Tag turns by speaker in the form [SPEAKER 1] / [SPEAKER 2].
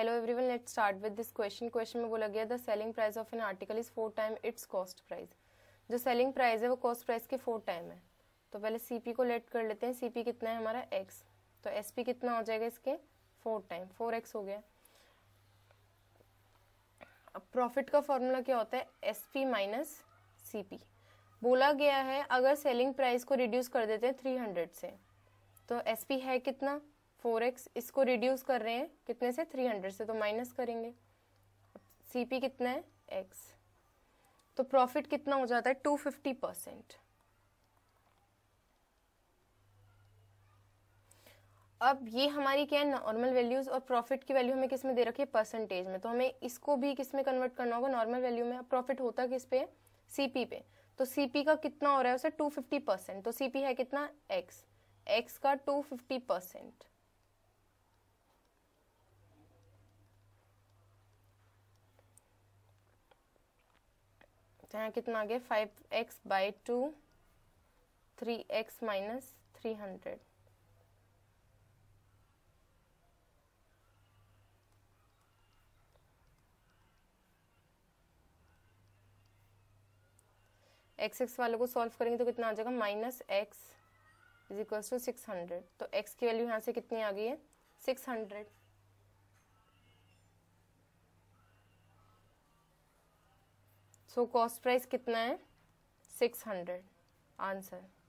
[SPEAKER 1] hello everyone let's start with this question question में बोला गया the selling price of an article is four time its cost price जो selling price है वो cost price के four time है तो पहले सीपी को लेट कर लेते हैं सीपी कितना है हमारा एक्स तो एस कितना हो जाएगा इसके फोर टाइम फोर हो गया अब प्रॉफिट का फॉर्मूला क्या होता है एस माइनस सी बोला गया है अगर सेलिंग प्राइस को रिड्यूस कर देते हैं थ्री से तो एस है कितना फोर एक्स इसको रिड्यूस कर रहे हैं कितने से थ्री हंड्रेड से तो माइनस करेंगे सी पी कितना है एक्स तो प्रॉफिट कितना हो जाता है टू फिफ्टी परसेंट अब ये हमारी क्या है नॉर्मल वैल्यूज और प्रॉफिट की वैल्यू हमें किस में दे रखी है परसेंटेज में तो हमें इसको भी किस में कन्वर्ट करना होगा नॉर्मल वैल्यू में अब प्रॉफिट होता किस पे सीपी पे तो सीपी का कितना हो रहा है उसे टू फिफ्टी परसेंट तो सीपी है कितना एक्स एक्स का टू फिफ्टी परसेंट सकते यहाँ कितना आ गया five x by two three x minus three hundred x x वालों को सॉल्व करेंगे तो कितना आ जाएगा minus x is equal to six hundred तो एक्स की वैल्यू यहाँ से कितनी आ गई है six hundred so cost price कितना है सिक्स हंड्रेड आंसर